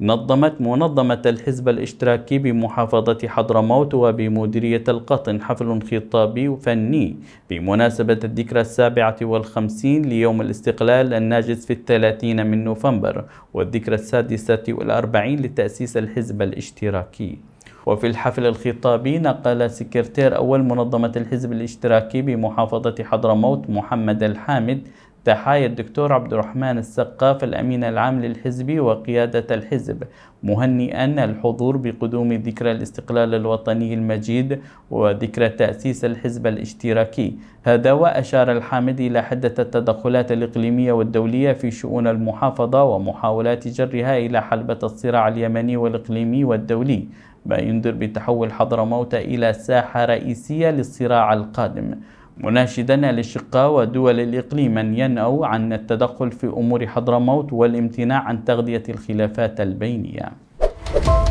نظمت منظمة الحزب الاشتراكي بمحافظة حضرموت وبمديرية القطن حفل خطابي فني بمناسبة الذكرى السابعة والخمسين ليوم الاستقلال الناجز في الثلاثين من نوفمبر والذكرى السادسة والأربعين لتأسيس الحزب الاشتراكي وفي الحفل الخطابي نقل سكرتير أول منظمة الحزب الاشتراكي بمحافظة حضرموت محمد الحامد تحايا الدكتور عبد الرحمن السقاف الأمين العام للحزب وقيادة الحزب مهنئا الحضور بقدوم ذكرى الاستقلال الوطني المجيد وذكرى تأسيس الحزب الاشتراكي هذا وأشار الحامد إلى حدة التدخلات الإقليمية والدولية في شؤون المحافظة ومحاولات جرها إلى حلبة الصراع اليمني والإقليمي والدولي ما ينذر بتحول حضرموت إلى ساحة رئيسية للصراع القادم مناشدنا الاشقاء ودول الإقليم أن ينأوا عن التدخل في أمور حضرموت والامتناع عن تغذية الخلافات البينية